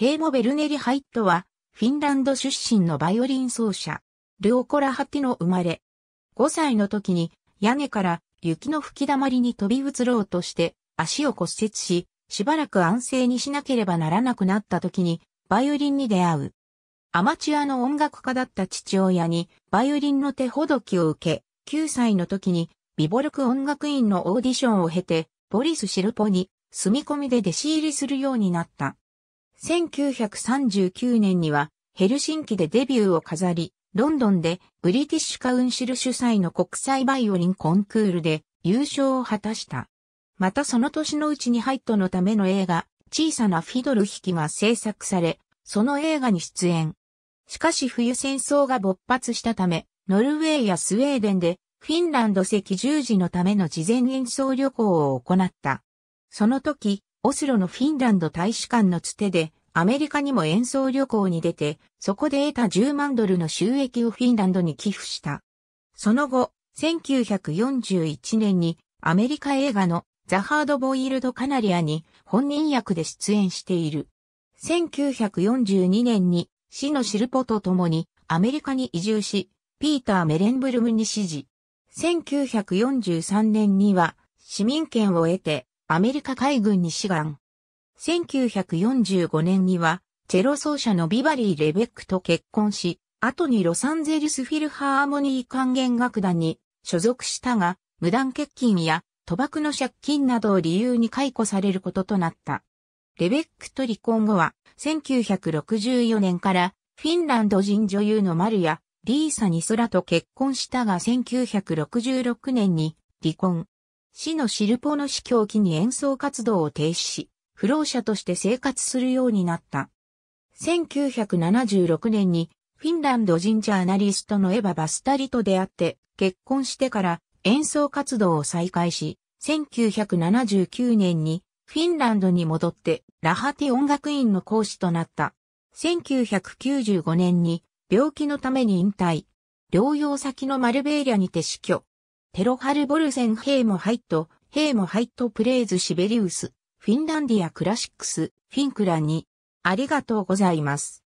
ヘイモ・ベルネリ・ハイットは、フィンランド出身のバイオリン奏者、ルオコラ・ハティの生まれ。5歳の時に、屋根から雪の吹き溜まりに飛び移ろうとして、足を骨折し、しばらく安静にしなければならなくなった時に、バイオリンに出会う。アマチュアの音楽家だった父親に、バイオリンの手ほどきを受け、9歳の時に、ビボルク音楽院のオーディションを経て、ボリス・シルポに、住み込みで弟子入りするようになった。1939年にはヘルシンキでデビューを飾り、ロンドンでブリティッシュカウンシル主催の国際バイオリンコンクールで優勝を果たした。またその年のうちにハイトのための映画、小さなフィドル弾きが制作され、その映画に出演。しかし冬戦争が勃発したため、ノルウェーやスウェーデンでフィンランド赤十字のための事前演奏旅行を行った。その時、オスロのフィンランド大使館のつてで、アメリカにも演奏旅行に出て、そこで得た10万ドルの収益をフィンランドに寄付した。その後、1941年にアメリカ映画のザ・ハード・ボイルド・カナリアに本人役で出演している。1942年に死のシルポと共にアメリカに移住し、ピーター・メレンブルムに指示。1943年には市民権を得てアメリカ海軍西岸。1945年には、チェロ奏者のビバリー・レベックと結婚し、後にロサンゼルスフィルハーモニー管弦楽団に所属したが、無断欠勤や賭博の借金などを理由に解雇されることとなった。レベックと離婚後は、1964年からフィンランド人女優のマルヤ、リーサ・ニソラと結婚したが1966年に離婚。死のシルポの死去を機に演奏活動を停止し、不老者として生活するようになった。1976年にフィンランド人ジャーナリストのエヴァ・バスタリと出会って結婚してから演奏活動を再開し、1979年にフィンランドに戻ってラハティ音楽院の講師となった。1995年に病気のために引退。療養先のマルベーリャにて死去。テロハルボルセンヘイもハイト、ヘイもハイトプレイズシベリウス、フィンランディアクラシックス、フィンクラに、ありがとうございます。